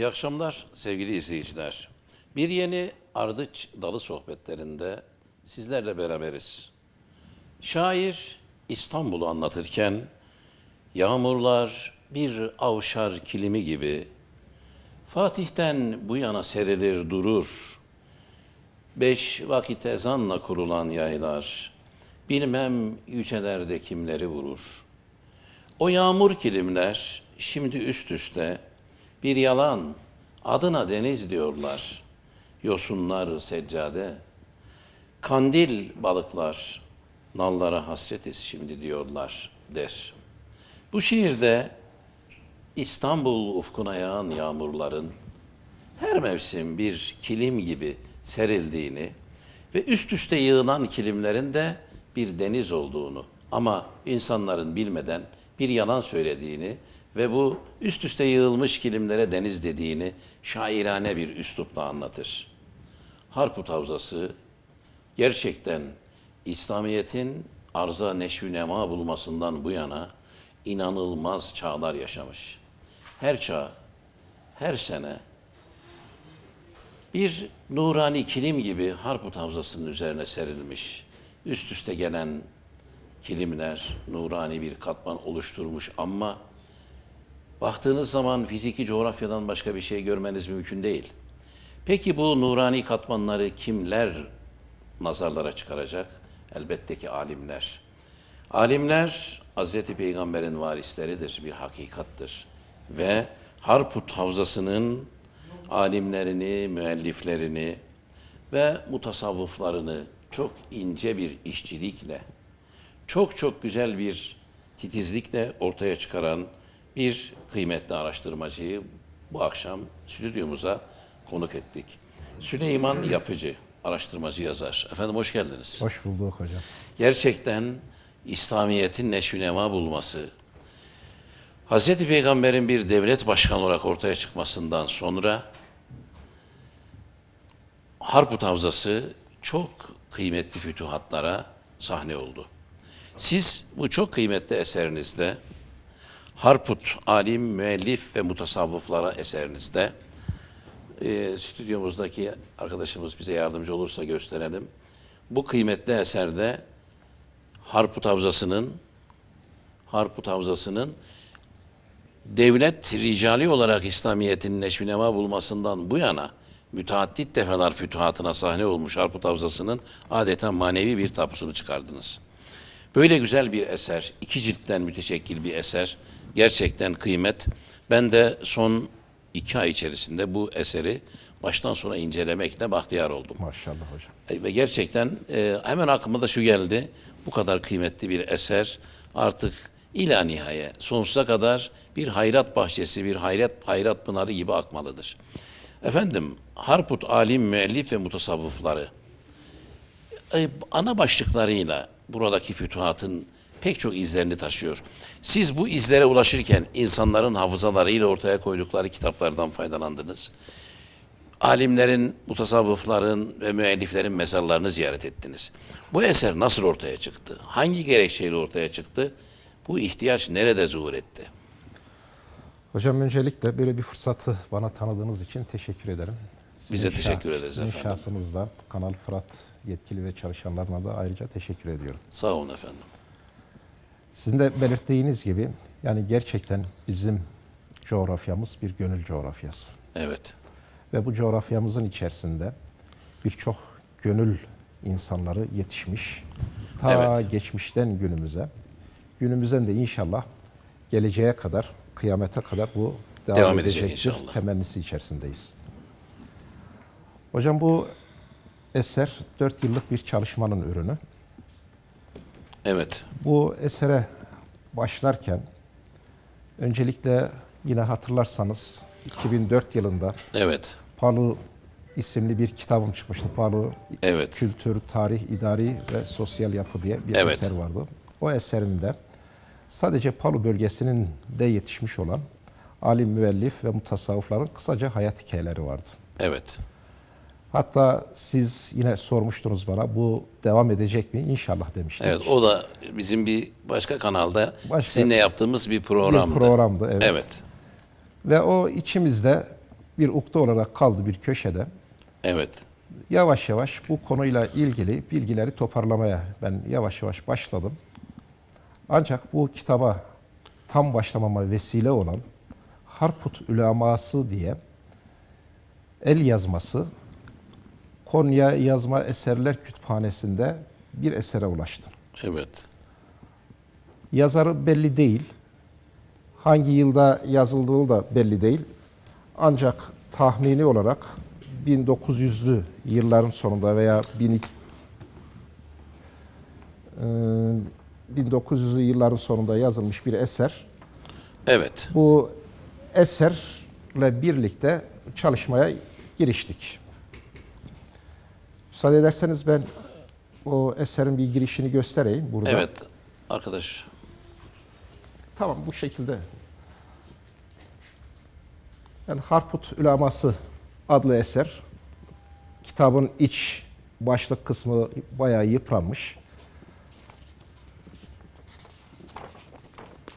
İyi akşamlar sevgili izleyiciler. Bir yeni Ardıç Dalı sohbetlerinde sizlerle beraberiz. Şair İstanbul'u anlatırken yağmurlar bir avşar kilimi gibi Fatih'ten bu yana serilir durur. Beş vakit ezanla kurulan yaylar bilmem yücelerde kimleri vurur. O yağmur kilimler şimdi üst üste bir yalan. Adına deniz diyorlar. Yosunlar seccade. Kandil balıklar. Nallara hasretiz şimdi diyorlar der. Bu şiirde İstanbul ufkuna yağan yağmurların her mevsim bir kilim gibi serildiğini ve üst üste yığılan kilimlerin de bir deniz olduğunu ama insanların bilmeden bir yalan söylediğini ve bu üst üste yığılmış kilimlere deniz dediğini şairane bir üslupla anlatır. Harput Havzası gerçekten İslamiyet'in arza neşvi nema bulmasından bu yana inanılmaz çağlar yaşamış. Her çağ, her sene bir nurani kilim gibi Harput Havzası'nın üzerine serilmiş, üst üste gelen kilimler nurani bir katman oluşturmuş ama baktığınız zaman fiziki coğrafyadan başka bir şey görmeniz mümkün değil. Peki bu nurani katmanları kimler nazarlara çıkaracak? Elbette ki alimler. Alimler Hz. Peygamber'in varisleridir, bir hakikattır. Ve Harput Havzası'nın alimlerini, müelliflerini ve mutasavvıflarını çok ince bir işçilikle, çok çok güzel bir titizlikle ortaya çıkaran bir kıymetli araştırmacıyı bu akşam stüdyomuza konuk ettik. Süleyman Yapıcı, araştırmacı yazar. Efendim hoş geldiniz. Hoş bulduk hocam. Gerçekten İslamiyet'in neşvinema bulması, Hz. Peygamber'in bir devlet başkanı olarak ortaya çıkmasından sonra Harput tavzası çok kıymetli fütuhatlara sahne oldu. Siz bu çok kıymetli eserinizde Harput, alim, müellif ve mutasavvıflara eserinizde. E, stüdyomuzdaki arkadaşımız bize yardımcı olursa gösterelim. Bu kıymetli eserde Harput Havzası'nın Harput Havzası'nın devlet ricali olarak İslamiyet'in neşvinema bulmasından bu yana müteaddit defalar fütuhatına sahne olmuş Harput Havzası'nın adeta manevi bir tapusunu çıkardınız. Böyle güzel bir eser, iki ciltten müteşekkil bir eser gerçekten kıymet. Ben de son iki ay içerisinde bu eseri baştan sona incelemekle bahtiyar oldum. Maşallah hocam. E, ve gerçekten e, hemen aklıma da şu geldi. Bu kadar kıymetli bir eser artık ila nihaye sonsuza kadar bir hayrat bahçesi, bir hayrat hayrat pınarı gibi akmalıdır. Efendim Harput alim müellif ve mutasavvıfları e, ana başlıklarıyla buradaki fütuhatın pek çok izlerini taşıyor. Siz bu izlere ulaşırken insanların hafızalarıyla ortaya koydukları kitaplardan faydalandınız. Alimlerin, mutasavvıfların ve müelliflerin mezarlarını ziyaret ettiniz. Bu eser nasıl ortaya çıktı? Hangi gerekçeyle ortaya çıktı? Bu ihtiyaç nerede zuhur etti? Hocam öncelikle böyle bir fırsatı bana tanıdığınız için teşekkür ederim. Sizin Bize teşekkür ederiz sizin efendim. şahsınızda Kanal Fırat yetkili ve çalışanlarına da ayrıca teşekkür ediyorum. Sağ olun efendim. Sizin de belirttiğiniz gibi yani gerçekten bizim coğrafyamız bir gönül coğrafyası. Evet. Ve bu coğrafyamızın içerisinde birçok gönül insanları yetişmiş. Ta evet. geçmişten günümüze, günümüzden de inşallah geleceğe kadar, kıyamete kadar bu devam, devam edecektir inşallah. temennisi içerisindeyiz. Hocam bu eser 4 yıllık bir çalışmanın ürünü. Evet. Bu esere başlarken öncelikle yine hatırlarsanız 2004 yılında Evet. Palu isimli bir kitabım çıkmıştı. Palu Evet. Kültür, Tarih, İdari ve Sosyal Yapı diye bir Evet. eser vardı. O eserimde sadece Palu bölgesinin de yetişmiş olan alim müellif ve mutasavvıfların kısaca hayat hikayeleri vardı. Evet. Hatta siz yine sormuştunuz bana bu devam edecek mi? inşallah demiştiniz. Evet o da bizim bir başka kanalda başka, sizinle yaptığımız bir programdı. Bir programdı evet. evet. Ve o içimizde bir ukde olarak kaldı bir köşede. Evet. Yavaş yavaş bu konuyla ilgili bilgileri toparlamaya ben yavaş yavaş başladım. Ancak bu kitaba tam başlamama vesile olan Harput Üleması diye el yazması Konya Yazma Eserler Kütüphanesi'nde bir esere ulaştım. Evet. Yazarı belli değil. Hangi yılda yazıldığı da belli değil. Ancak tahmini olarak 1900'lü yılların sonunda veya 1900'lü e, yılların sonunda yazılmış bir eser. Evet. Bu eserle birlikte çalışmaya giriştik. Müsaade ederseniz ben o eserin bir girişini göstereyim burada. Evet arkadaş. Tamam bu şekilde. Yani Harput Ülaması adlı eser. Kitabın iç başlık kısmı bayağı yıpranmış.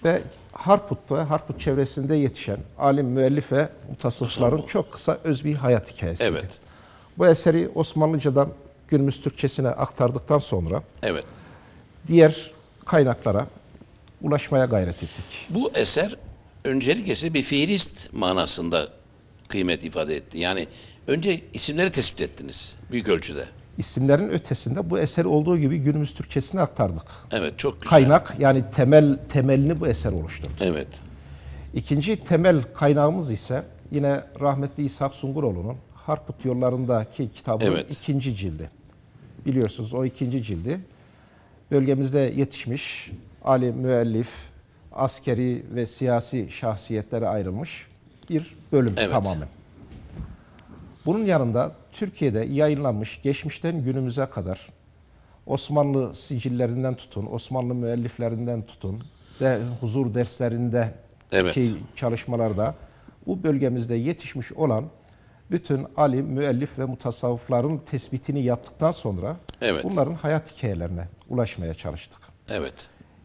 Ve Harput'ta, Harput çevresinde yetişen alim, müellif ve mutasıfların çok kısa öz bir hayat hikayesi. Evet. Bu eseri Osmanlıcadan günümüz Türkçesine aktardıktan sonra evet. diğer kaynaklara ulaşmaya gayret ettik. Bu eser öncelikle bir fiilist manasında kıymet ifade etti. Yani önce isimleri tespit ettiniz büyük ölçüde. İsimlerin ötesinde bu eser olduğu gibi günümüz Türkçesine aktardık. Evet çok güzel. Kaynak yani temel temelini bu eser oluşturdu. Evet. İkinci temel kaynağımız ise yine rahmetli İshak Sunguroğlu'nun Harput Yollarındaki kitabın evet. ikinci cildi. Biliyorsunuz o ikinci cildi. Bölgemizde yetişmiş, alim, müellif, askeri ve siyasi şahsiyetlere ayrılmış bir bölüm evet. tamamen. Bunun yanında Türkiye'de yayınlanmış geçmişten günümüze kadar Osmanlı sicillerinden tutun, Osmanlı müelliflerinden tutun de huzur derslerindeki evet. çalışmalarda bu bölgemizde yetişmiş olan bütün alim, müellif ve mutasavvıfların tespitini yaptıktan sonra evet. bunların hayat hikayelerine ulaşmaya çalıştık. Evet.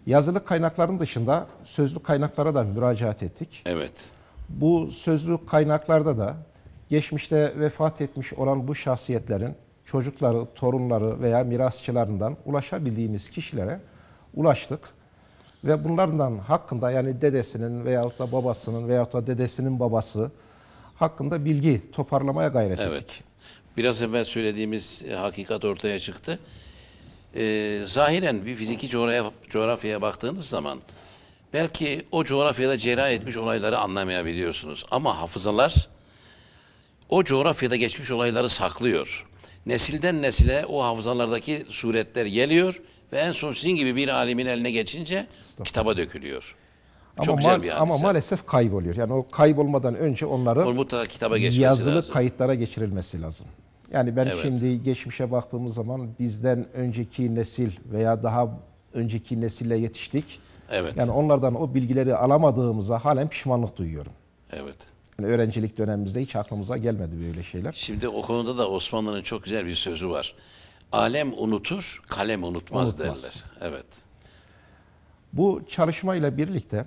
Yazılı kaynakların dışında sözlü kaynaklara da müracaat ettik. Evet. Bu sözlü kaynaklarda da geçmişte vefat etmiş olan bu şahsiyetlerin çocukları, torunları veya mirasçılarından ulaşabildiğimiz kişilere ulaştık. Ve bunlardan hakkında yani dedesinin veyahut da babasının veyahut da dedesinin babası, hakkında bilgi toparlamaya gayret evet. ettik. Biraz evvel söylediğimiz e, hakikat ortaya çıktı. Ee, zahiren bir fiziki coğrafya, coğrafyaya baktığınız zaman belki o coğrafyada cereyan etmiş olayları anlamayabiliyorsunuz. Ama hafızalar o coğrafyada geçmiş olayları saklıyor. Nesilden nesile o hafızalardaki suretler geliyor ve en son sizin gibi bir alimin eline geçince kitaba dökülüyor. Ama Çok güzel bir Ama maalesef kayboluyor. Yani o kaybolmadan önce onların Onu kitaba yazılı lazım. kayıtlara geçirilmesi lazım. Yani ben Evet. şimdi geçmişe baktığımız zaman bizden önceki nesil veya daha önceki nesille yetiştik. Evet. Yani onlardan o bilgileri alamadığımıza halen pişmanlık duyuyorum. Evet. Yani öğrencilik dönemimizde hiç aklımıza gelmedi böyle şeyler. Şimdi o konuda da Osmanlı'nın çok güzel bir sözü var. Alem unutur, kalem unutmaz, Unutmaz. derler. Evet. Bu çalışmayla birlikte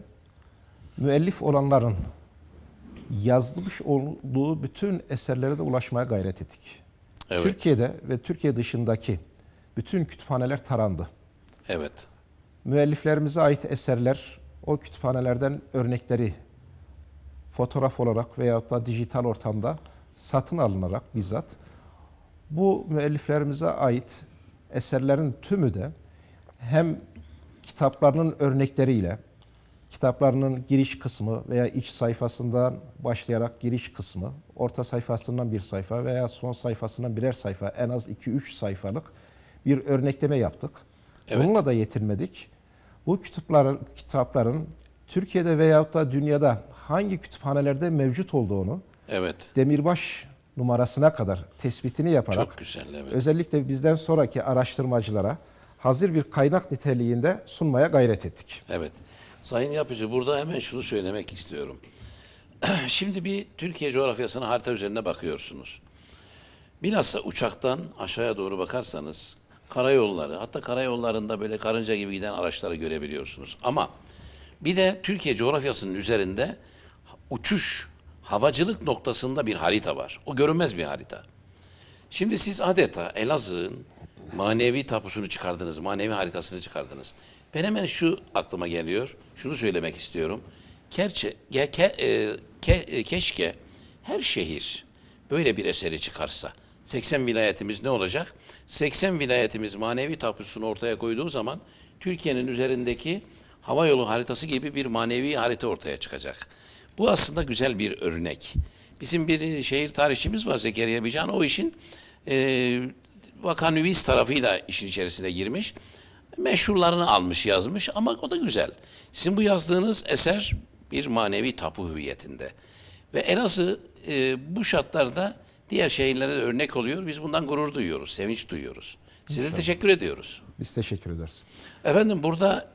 müellif olanların yazmış olduğu bütün eserlere de ulaşmaya gayret ettik. Evet. Türkiye'de ve Türkiye dışındaki bütün kütüphaneler tarandı. Evet. Müelliflerimize ait eserler o kütüphanelerden örnekleri fotoğraf olarak veyahut da dijital ortamda satın alınarak bizzat bu müelliflerimize ait eserlerin tümü de hem kitaplarının örnekleriyle kitaplarının giriş kısmı veya iç sayfasından başlayarak giriş kısmı, orta sayfasından bir sayfa veya son sayfasından birer sayfa, en az 2-3 sayfalık bir örnekleme yaptık. Evet. Bununla da yetinmedik. Bu kitapların, kitapların Türkiye'de veyahut da dünyada hangi kütüphanelerde mevcut olduğunu evet. Demirbaş numarasına kadar tespitini yaparak Çok güzel, evet. özellikle bizden sonraki araştırmacılara hazır bir kaynak niteliğinde sunmaya gayret ettik. Evet. Sayın Yapıcı burada hemen şunu söylemek istiyorum. Şimdi bir Türkiye coğrafyasına harita üzerinde bakıyorsunuz. Bilhassa uçaktan aşağıya doğru bakarsanız karayolları hatta karayollarında böyle karınca gibi giden araçları görebiliyorsunuz. Ama bir de Türkiye coğrafyasının üzerinde uçuş, havacılık noktasında bir harita var. O görünmez bir harita. Şimdi siz adeta Elazığ'ın Manevi tapusunu çıkardınız, manevi haritasını çıkardınız. Ben hemen şu aklıma geliyor, şunu söylemek istiyorum. Kerçe, ke, e, ke, ke, keşke her şehir böyle bir eseri çıkarsa. 80 vilayetimiz ne olacak? 80 vilayetimiz manevi tapusunu ortaya koyduğu zaman Türkiye'nin üzerindeki hava yolu haritası gibi bir manevi harita ortaya çıkacak. Bu aslında güzel bir örnek. Bizim bir şehir tarihçimiz var Zekeriya Bican. O işin e, Vakanüvis tarafıyla işin içerisine girmiş. Meşhurlarını almış yazmış ama o da güzel. Sizin bu yazdığınız eser bir manevi tapu hüviyetinde. Ve Elazığ e, bu şartlarda diğer şehirlere de örnek oluyor. Biz bundan gurur duyuyoruz, sevinç duyuyoruz. Size İnşallah. teşekkür ediyoruz. Biz teşekkür ederiz. Efendim burada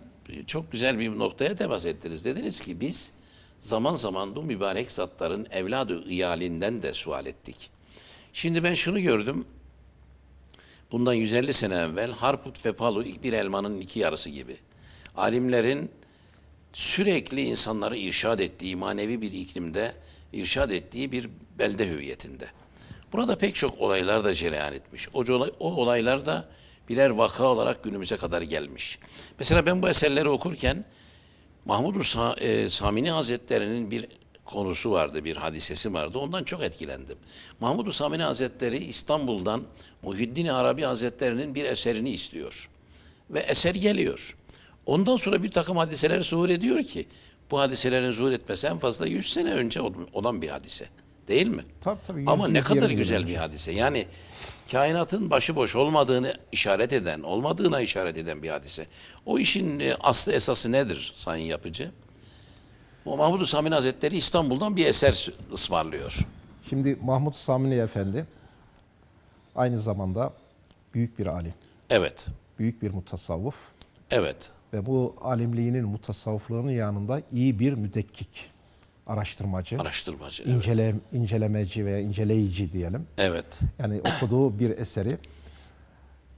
çok güzel bir noktaya temas ettiniz. Dediniz ki biz zaman zaman bu mübarek zatların evladı iyalinden de sual ettik. Şimdi ben şunu gördüm. Bundan 150 sene evvel Harput ve Palu bir elmanın iki yarısı gibi. Alimlerin sürekli insanları irşad ettiği manevi bir iklimde, irşad ettiği bir belde hüviyetinde. Burada pek çok olaylar da cereyan etmiş. O, o olaylar da birer vaka olarak günümüze kadar gelmiş. Mesela ben bu eserleri okurken Mahmud Sa e, Hazretleri'nin bir konusu vardı, bir hadisesi vardı. Ondan çok etkilendim. Mahmud Usamini Hazretleri İstanbul'dan Muhyiddin Arabi Hazretleri'nin bir eserini istiyor. Ve eser geliyor. Ondan sonra bir takım hadiseler zuhur ediyor ki bu hadiselerin zuhur etmesi en fazla 100 sene önce olan bir hadise. Değil mi? Tabii tabii. Ama ne kadar güzel bir hadise. Yani kainatın başıboş olmadığını işaret eden, olmadığına işaret eden bir hadise. O işin e, aslı esası nedir sayın yapıcı? Bu Mahmud Samini Hazretleri İstanbul'dan bir eser ısmarlıyor. Şimdi Mahmud Sami Efendi aynı zamanda büyük bir alim. Evet. Büyük bir mutasavvuf. Evet. Ve bu alimliğinin mutasavvufluğunun yanında iyi bir müdekkik araştırmacı, araştırmacı, incele, evet. incelemeci veya inceleyici diyelim. Evet. Yani okuduğu bir eseri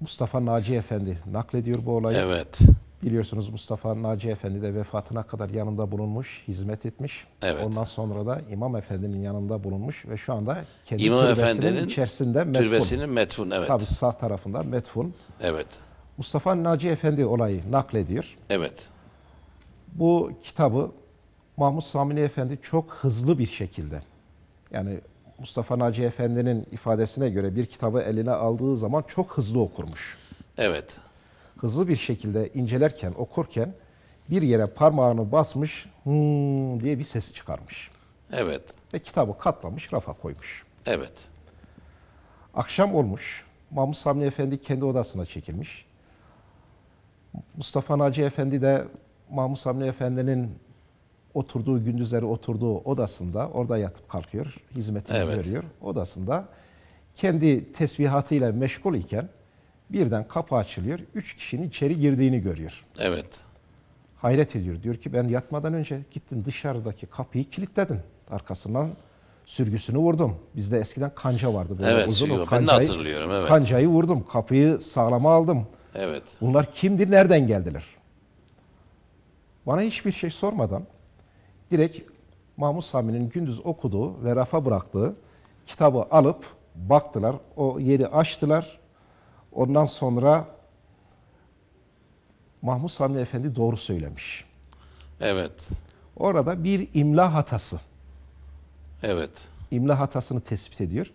Mustafa Naci Efendi naklediyor bu olayı. Evet. Biliyorsunuz Mustafa Naci Efendi de vefatına kadar yanında bulunmuş, hizmet etmiş. Evet. Ondan sonra da İmam Efendi'nin yanında bulunmuş ve şu anda kendi İmam Efendi'nin içerisinde metfun. Türbesinin metfun, evet. Tabii sağ tarafında metfun. Evet. Mustafa Naci Efendi olayı naklediyor. Evet. Bu kitabı Mahmut Samini Efendi çok hızlı bir şekilde yani Mustafa Naci Efendi'nin ifadesine göre bir kitabı eline aldığı zaman çok hızlı okurmuş. Evet hızlı bir şekilde incelerken, okurken bir yere parmağını basmış hmm diye bir ses çıkarmış. Evet. Ve kitabı katlamış, rafa koymuş. Evet. Akşam olmuş. Mahmut Sami Efendi kendi odasına çekilmiş. Mustafa Naci Efendi de Mahmut Sami Efendi'nin oturduğu, gündüzleri oturduğu odasında orada yatıp kalkıyor, hizmetini evet. görüyor. Odasında kendi tesbihatıyla meşgul iken Birden kapı açılıyor. Üç kişinin içeri girdiğini görüyor. Evet. Hayret ediyor. Diyor ki ben yatmadan önce gittim dışarıdaki kapıyı kilitledim. Arkasından sürgüsünü vurdum. Bizde eskiden kanca vardı. Böyle evet, uzun o kancayı, ben de hatırlıyorum. Evet. Kancayı vurdum. Kapıyı sağlama aldım. Evet. Bunlar kimdir, nereden geldiler? Bana hiçbir şey sormadan direkt Mahmut Sami'nin gündüz okuduğu ve rafa bıraktığı kitabı alıp baktılar. O yeri açtılar. Ondan sonra Mahmut Sami Efendi doğru söylemiş. Evet. Orada bir imla hatası. Evet. İmla hatasını tespit ediyor.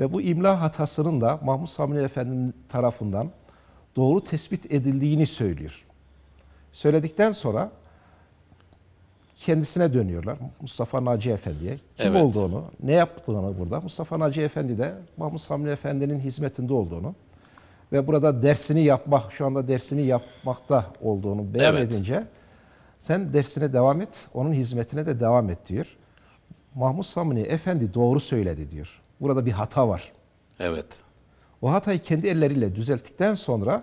Ve bu imla hatasının da Mahmut Sami Efendi'nin tarafından doğru tespit edildiğini söylüyor. Söyledikten sonra kendisine dönüyorlar. Mustafa Naci Efendi'ye. Kim evet. olduğunu, ne yaptığını burada. Mustafa Naci Efendi de Mahmut Sami Efendi'nin hizmetinde olduğunu ve burada dersini yapmak, şu anda dersini yapmakta olduğunu beyan evet. sen dersine devam et, onun hizmetine de devam et diyor. Mahmut Samuni Efendi doğru söyledi diyor. Burada bir hata var. Evet. O hatayı kendi elleriyle düzelttikten sonra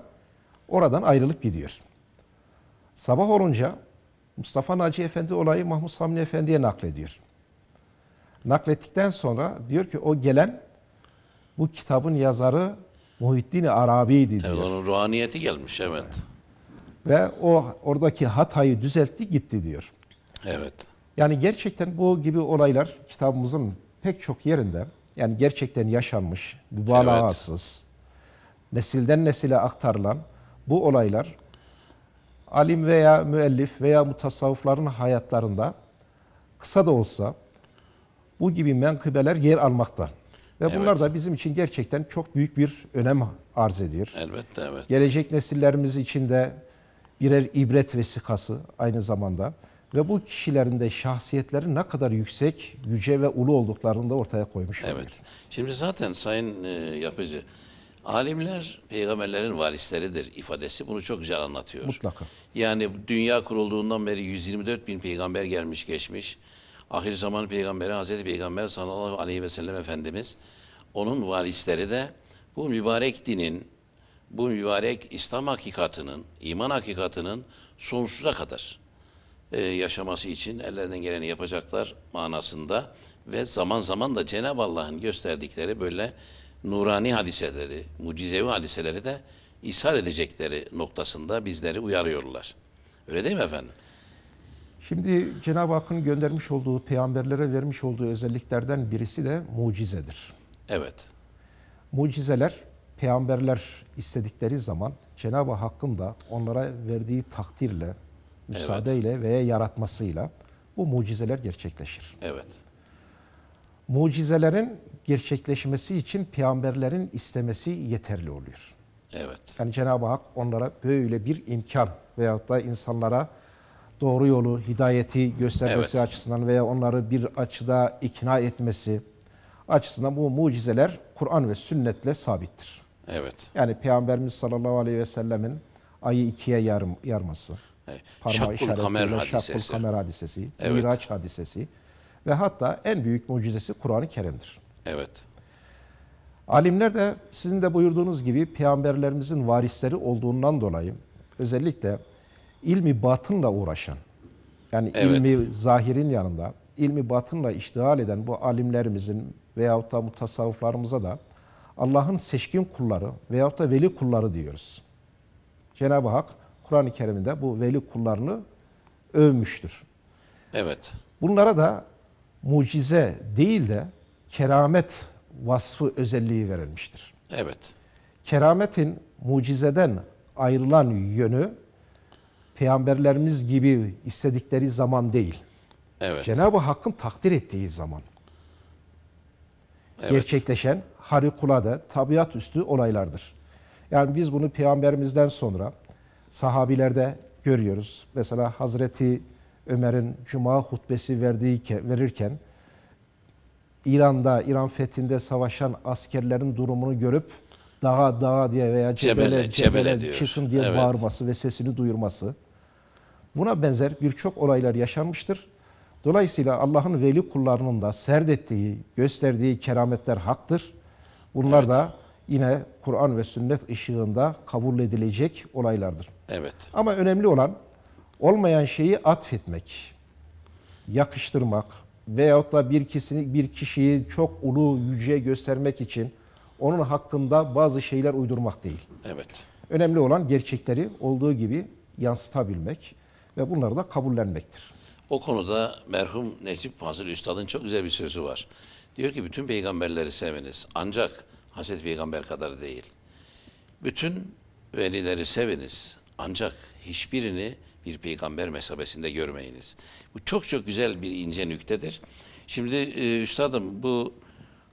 oradan ayrılıp gidiyor. Sabah olunca Mustafa Naci Efendi olayı Mahmut Samuni Efendi'ye naklediyor. Naklettikten sonra diyor ki o gelen bu kitabın yazarı Muhittin Arabi'ydi diyor. Evet, onun ruhaniyeti gelmiş evet. evet. Ve o oradaki hatayı düzeltti gitti diyor. Evet. Yani gerçekten bu gibi olaylar kitabımızın pek çok yerinde yani gerçekten yaşanmış, mübalağasız, evet. nesilden nesile aktarılan bu olaylar alim veya müellif veya mutasavvıfların hayatlarında kısa da olsa bu gibi menkıbeler yer almakta. Ve evet. bunlar da bizim için gerçekten çok büyük bir önem arz ediyor. Elbette evet. Gelecek nesillerimiz için de birer ibret vesikası aynı zamanda. Ve bu kişilerin de şahsiyetleri ne kadar yüksek, yüce ve ulu olduklarını da ortaya koymuş. Evet. Olabilir. Şimdi zaten Sayın e, Yapıcı, alimler peygamberlerin varisleridir ifadesi bunu çok güzel anlatıyor. Mutlaka. Yani dünya kurulduğundan beri 124 bin peygamber gelmiş geçmiş. Ahir zaman peygamberi Hazreti Peygamber sallallahu aleyhi ve sellem Efendimiz onun valisleri de bu mübarek dinin, bu mübarek İslam hakikatının, iman hakikatının sonsuza kadar e, yaşaması için ellerinden geleni yapacaklar manasında ve zaman zaman da Cenab-ı Allah'ın gösterdikleri böyle nurani hadiseleri, mucizevi hadiseleri de ishal edecekleri noktasında bizleri uyarıyorlar. Öyle değil mi efendim? Şimdi Cenab-ı Hakk'ın göndermiş olduğu, peygamberlere vermiş olduğu özelliklerden birisi de mucizedir. Evet. Mucizeler, peygamberler istedikleri zaman Cenab-ı Hakk'ın da onlara verdiği takdirle, müsaadeyle evet. veya yaratmasıyla bu mucizeler gerçekleşir. Evet. Mucizelerin gerçekleşmesi için peygamberlerin istemesi yeterli oluyor. Evet. Yani Cenab-ı Hak onlara böyle bir imkan veyahut da insanlara doğru yolu, hidayeti göstermesi evet. açısından veya onları bir açıda ikna etmesi açısından bu mucizeler Kur'an ve sünnetle sabittir. Evet. Yani Peygamberimiz sallallahu aleyhi ve sellemin ayı ikiye yar, yarması, evet. parmağı işaretiyle kamer hadisesi. şakkul kamer hadisesi, evet. hadisesi ve hatta en büyük mucizesi Kur'an-ı Kerim'dir. Evet. Alimler de sizin de buyurduğunuz gibi peygamberlerimizin varisleri olduğundan dolayı özellikle ilmi batınla uğraşan, yani evet. ilmi zahirin yanında ilmi batınla iştihal eden bu alimlerimizin veyahut da mutasavvıflarımıza da Allah'ın seçkin kulları veyahut da veli kulları diyoruz. Cenab-ı Hak Kur'an-ı Kerim'de bu veli kullarını övmüştür. Evet. Bunlara da mucize değil de keramet vasfı özelliği verilmiştir. Evet. Kerametin mucizeden ayrılan yönü peygamberlerimiz gibi istedikleri zaman değil. Evet. Cenab-ı Hakk'ın takdir ettiği zaman. Evet. Gerçekleşen harikulade, tabiat üstü olaylardır. Yani biz bunu peygamberimizden sonra sahabilerde görüyoruz. Mesela Hazreti Ömer'in cuma hutbesi verdiği verirken İran'da, İran fethinde savaşan askerlerin durumunu görüp dağa dağa diye veya cebele cebele, cebele, cebele diye evet. bağırması ve sesini duyurması. Buna benzer birçok olaylar yaşanmıştır. Dolayısıyla Allah'ın veli kullarının da serdettiği, gösterdiği kerametler haktır. Bunlar evet. da yine Kur'an ve sünnet ışığında kabul edilecek olaylardır. Evet. Ama önemli olan olmayan şeyi atfetmek, yakıştırmak veyahut da bir kişiyi, bir kişiyi çok ulu yüce göstermek için onun hakkında bazı şeyler uydurmak değil. Evet. Önemli olan gerçekleri olduğu gibi yansıtabilmek ve bunları da kabullenmektir. O konuda merhum Necip Fazıl Üstad'ın çok güzel bir sözü var. Diyor ki bütün peygamberleri seviniz ancak Hazreti Peygamber kadar değil. Bütün velileri seviniz ancak hiçbirini bir peygamber mesabesinde görmeyiniz. Bu çok çok güzel bir ince nüktedir. Şimdi e, üstadım bu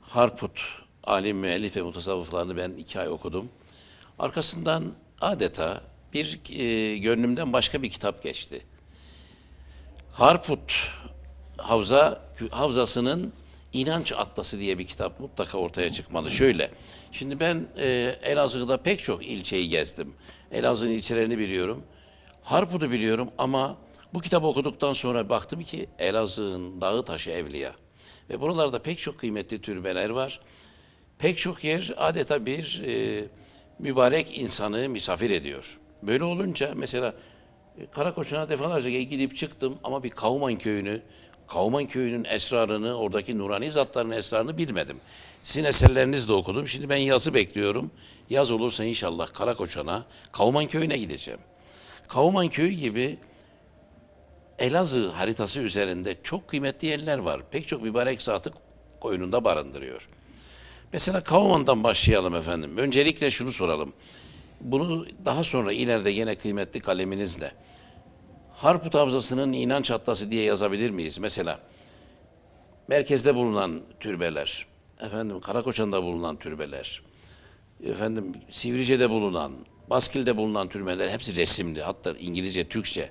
Harput alim, müellif ve mutasavvıflarını ben iki ay okudum. Arkasından adeta bir e, gönlümden başka bir kitap geçti. Harput Havza Havzası'nın İnanç Atlası diye bir kitap mutlaka ortaya çıkmalı. Şöyle, şimdi ben e, Elazığ'da pek çok ilçeyi gezdim. Elazığ'ın ilçelerini biliyorum. Harput'u biliyorum ama bu kitabı okuduktan sonra baktım ki Elazığ'ın dağı taşı evliya. Ve buralarda pek çok kıymetli türbeler var pek çok yer adeta bir e, mübarek insanı misafir ediyor. Böyle olunca mesela e, Karakoçan'a defalarca gidip çıktım ama bir Kavman köyünü, Kavman köyünün esrarını, oradaki nurani zatların esrarını bilmedim. Sizin eserlerinizi de okudum. Şimdi ben yazı bekliyorum. Yaz olursa inşallah Karakoçan'a, Kavman köyüne gideceğim. Kavman köyü gibi Elazığ haritası üzerinde çok kıymetli yerler var. Pek çok mübarek zatı koynunda barındırıyor. Mesela Kauman'dan başlayalım efendim. Öncelikle şunu soralım. Bunu daha sonra ileride yine kıymetli kaleminizle Harput Havzası'nın inanç atlası diye yazabilir miyiz? Mesela merkezde bulunan türbeler, efendim Karakoçan'da bulunan türbeler, efendim Sivrice'de bulunan, Baskil'de bulunan türbeler hepsi resimli. Hatta İngilizce, Türkçe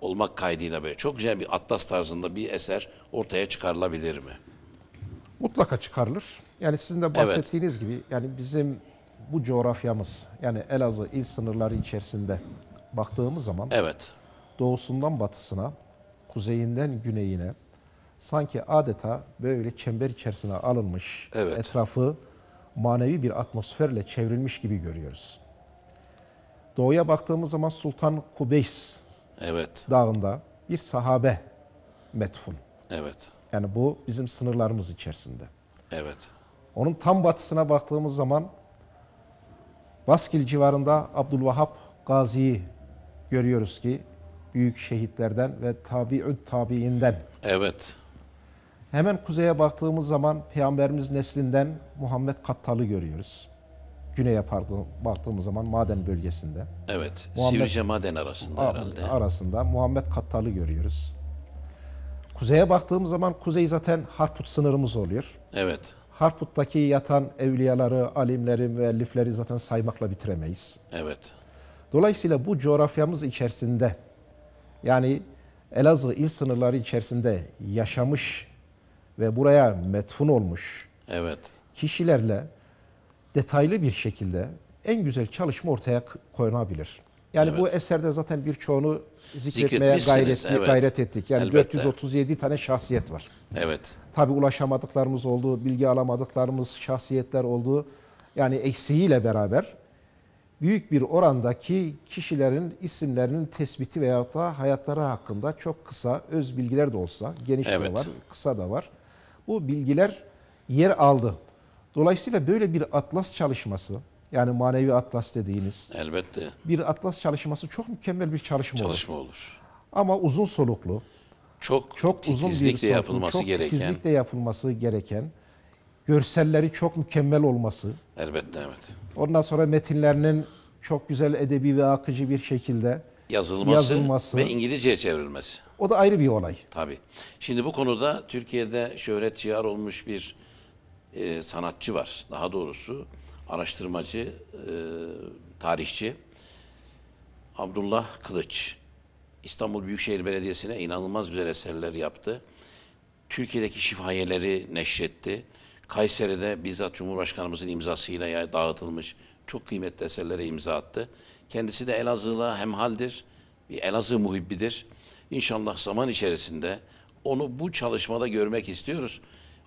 olmak kaydıyla böyle çok güzel bir atlas tarzında bir eser ortaya çıkarılabilir mi? Mutlaka çıkarılır. Yani sizin de bahsettiğiniz evet. gibi yani bizim bu coğrafyamız yani Elazığ il sınırları içerisinde baktığımız zaman evet. doğusundan batısına, kuzeyinden güneyine sanki adeta böyle çember içerisine alınmış evet. etrafı manevi bir atmosferle çevrilmiş gibi görüyoruz. Doğuya baktığımız zaman Sultan Kubeys evet. dağında bir sahabe metfun. Evet. Yani bu bizim sınırlarımız içerisinde. Evet. Onun tam batısına baktığımız zaman Baskil civarında Abdülvahap Gazi'yi görüyoruz ki büyük şehitlerden ve tabiüt tabiinden. Evet. Hemen kuzeye baktığımız zaman Peygamberimiz neslinden Muhammed Kattal'ı görüyoruz. Güney'e baktığımız zaman maden bölgesinde. Evet, Muhammed, Sivrice maden arasında herhalde. Arasında Muhammed Kattal'ı görüyoruz. Kuzeye baktığımız zaman kuzey zaten Harput sınırımız oluyor. Evet. Harput'taki yatan evliyaları, alimleri, müellifleri zaten saymakla bitiremeyiz. Evet. Dolayısıyla bu coğrafyamız içerisinde yani Elazığ il sınırları içerisinde yaşamış ve buraya metfun olmuş evet. kişilerle detaylı bir şekilde en güzel çalışma ortaya konabilir. Yani evet. bu eserde zaten bir çoğunu zikretmeye gayret, ettik, evet. gayret ettik. Yani Elbette. 437 tane şahsiyet var. Evet. Tabi ulaşamadıklarımız oldu, bilgi alamadıklarımız şahsiyetler oldu. Yani eksiğiyle beraber büyük bir orandaki kişilerin isimlerinin tespiti veya da hayatları hakkında çok kısa öz bilgiler de olsa geniş evet. de var, kısa da var. Bu bilgiler yer aldı. Dolayısıyla böyle bir atlas çalışması yani manevi atlas dediğiniz. Elbette. Bir atlas çalışması çok mükemmel bir çalışma, çalışma olur. olur. Ama uzun soluklu. Çok, çok uzun bir soluklu, yapılması çok gereken. Titizlikle yapılması gereken. Görselleri çok mükemmel olması. Elbette evet. Ondan sonra metinlerinin çok güzel edebi ve akıcı bir şekilde yazılması, yazılması ve İngilizceye çevrilmesi. O da ayrı bir olay. Tabii. Şimdi bu konuda Türkiye'de şöhret ciğer olmuş bir e, sanatçı var. Daha doğrusu araştırmacı, e, tarihçi Abdullah Kılıç. İstanbul Büyükşehir Belediyesi'ne inanılmaz güzel eserler yaptı. Türkiye'deki şifayeleri neşretti. Kayseri'de bizzat Cumhurbaşkanımızın imzasıyla dağıtılmış çok kıymetli eserlere imza attı. Kendisi de Elazığ'la hemhaldir, bir Elazığ muhibbidir. İnşallah zaman içerisinde onu bu çalışmada görmek istiyoruz.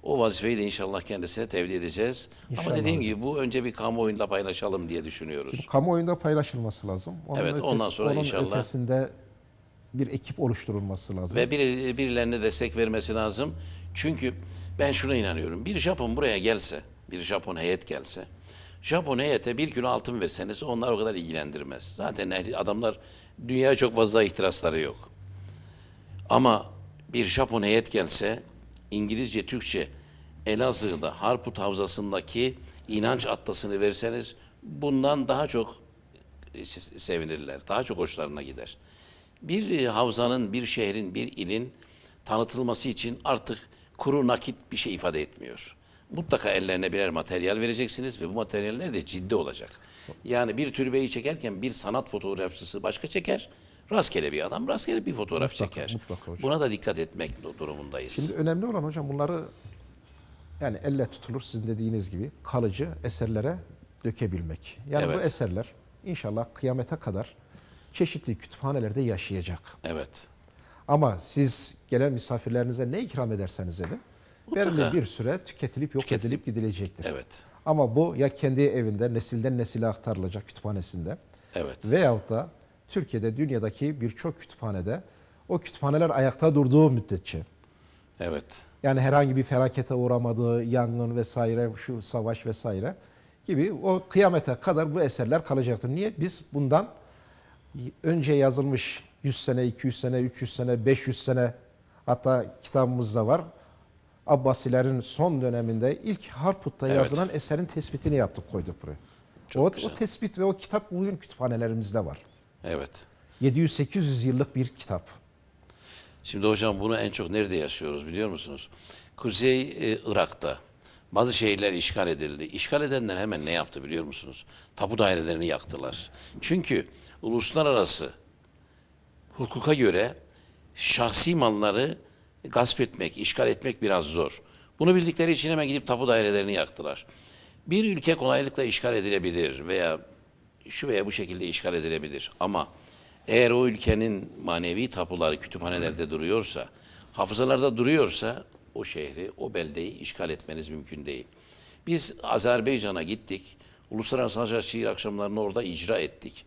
O vazifeyi de inşallah kendisine tevdi edeceğiz. İnşallah. Ama dediğim gibi bu önce bir kamuoyunda paylaşalım diye düşünüyoruz. Kamuoyunda paylaşılması lazım. Onun evet ötesi, ondan sonra onun inşallah. ötesinde bir ekip oluşturulması lazım. Ve bir, birilerine destek vermesi lazım. Çünkü ben şuna inanıyorum. Bir Japon buraya gelse, bir Japon heyet gelse, Japon heyete bir kilo altın verseniz onlar o kadar ilgilendirmez. Zaten adamlar dünyaya çok fazla ihtirasları yok. Ama bir Japon heyet gelse İngilizce, Türkçe Elazığ'da Harput Havzası'ndaki inanç atlasını verseniz bundan daha çok e, sevinirler. Daha çok hoşlarına gider. Bir e, havzanın, bir şehrin, bir ilin tanıtılması için artık kuru nakit bir şey ifade etmiyor. Mutlaka ellerine birer materyal vereceksiniz ve bu materyaller de ciddi olacak. Yani bir türbeyi çekerken bir sanat fotoğrafçısı başka çeker Rastgele bir adam rastgele bir fotoğraf mutlaka, çeker. Mutlaka Buna da dikkat etmek durumundayız. Şimdi önemli olan hocam bunları yani elle tutulur sizin dediğiniz gibi kalıcı eserlere dökebilmek. Yani evet. bu eserler inşallah kıyamete kadar çeşitli kütüphanelerde yaşayacak. Evet. Ama siz gelen misafirlerinize ne ikram ederseniz edin belli bir süre tüketilip yok tüketilip, edilip gidilecektir. Evet. Ama bu ya kendi evinde nesilden nesile aktarılacak kütüphanesinde evet. veyahut da Türkiye'de dünyadaki birçok kütüphanede o kütüphaneler ayakta durduğu müddetçe. Evet. Yani herhangi bir felakete uğramadığı, yangın vesaire, şu savaş vesaire gibi o kıyamete kadar bu eserler kalacaktır. Niye? Biz bundan önce yazılmış 100 sene, 200 sene, 300 sene, 500 sene hatta kitabımızda var. Abbasilerin son döneminde ilk Harput'ta evet. yazılan eserin tespitini yaptık koyduk buraya. Çok o, güzel. o tespit ve o kitap bugün kütüphanelerimizde var. Evet. 700-800 yıllık bir kitap. Şimdi hocam bunu en çok nerede yaşıyoruz biliyor musunuz? Kuzey e, Irak'ta bazı şehirler işgal edildi. İşgal edenler hemen ne yaptı biliyor musunuz? Tapu dairelerini yaktılar. Çünkü uluslararası hukuka göre şahsi malları gasp etmek, işgal etmek biraz zor. Bunu bildikleri için hemen gidip tapu dairelerini yaktılar. Bir ülke kolaylıkla işgal edilebilir veya şu veya bu şekilde işgal edilebilir. Ama eğer o ülkenin manevi tapuları kütüphanelerde duruyorsa, hafızalarda duruyorsa o şehri, o beldeyi işgal etmeniz mümkün değil. Biz Azerbaycan'a gittik. Uluslararası Hacer Şiir akşamlarını orada icra ettik.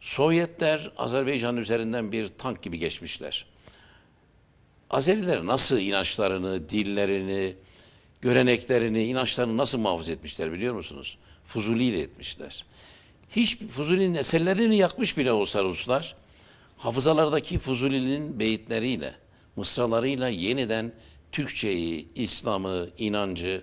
Sovyetler Azerbaycan üzerinden bir tank gibi geçmişler. Azeriler nasıl inançlarını, dillerini, göreneklerini, inançlarını nasıl muhafaza etmişler biliyor musunuz? Fuzuli ile etmişler. Hiç Fuzuli'nin eserlerini yakmış bile olsa Ruslar, hafızalardaki Fuzuli'nin beyitleriyle, mısralarıyla yeniden Türkçeyi, İslam'ı, inancı,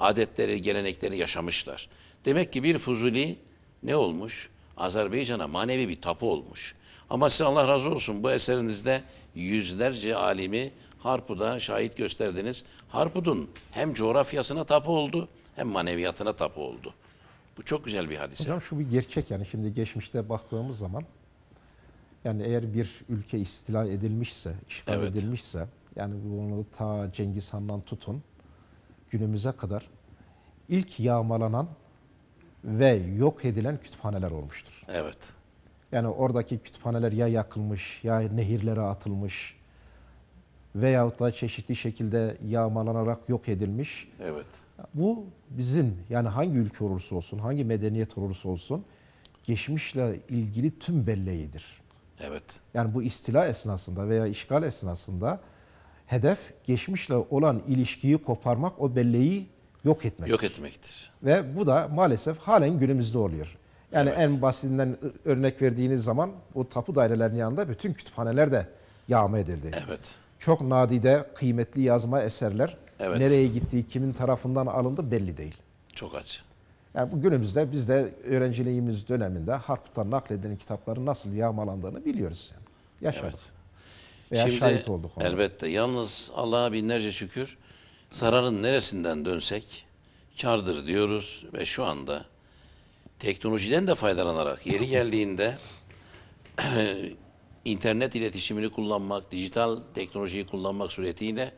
adetleri, gelenekleri yaşamışlar. Demek ki bir Fuzuli ne olmuş? Azerbaycan'a manevi bir tapu olmuş. Ama size Allah razı olsun bu eserinizde yüzlerce alimi Harput'a şahit gösterdiniz. Harput'un hem coğrafyasına tapu oldu hem maneviyatına tapu oldu. Bu çok güzel bir hadise. Hocam şu bir gerçek yani şimdi geçmişte baktığımız zaman yani eğer bir ülke istila edilmişse, işgal evet. edilmişse yani bunu ta Cengiz Han'dan tutun günümüze kadar ilk yağmalanan ve yok edilen kütüphaneler olmuştur. Evet. Yani oradaki kütüphaneler ya yakılmış ya nehirlere atılmış veyahut da çeşitli şekilde yağmalanarak yok edilmiş. Evet. Bu bizim yani hangi ülke olursa olsun, hangi medeniyet olursa olsun geçmişle ilgili tüm belleğidir. Evet. Yani bu istila esnasında veya işgal esnasında hedef geçmişle olan ilişkiyi koparmak, o belleği yok etmek. Yok etmektir. Ve bu da maalesef halen günümüzde oluyor. Yani evet. en basitinden örnek verdiğiniz zaman bu tapu dairelerinin yanında bütün kütüphaneler de yağma edildi. Evet çok nadide, kıymetli yazma eserler evet. nereye gittiği, kimin tarafından alındı belli değil. Çok acı. Yani bu günümüzde biz de öğrenciliğimiz döneminde harptan nakledilen kitapların nasıl yağmalandığını biliyoruz. Yani. Yaşadık. Evet. Veya Şimdi, şahit olduk. Ona. Elbette. Yalnız Allah'a binlerce şükür zararın neresinden dönsek kardır diyoruz ve şu anda teknolojiden de faydalanarak yeri geldiğinde internet iletişimini kullanmak, dijital teknolojiyi kullanmak suretiyle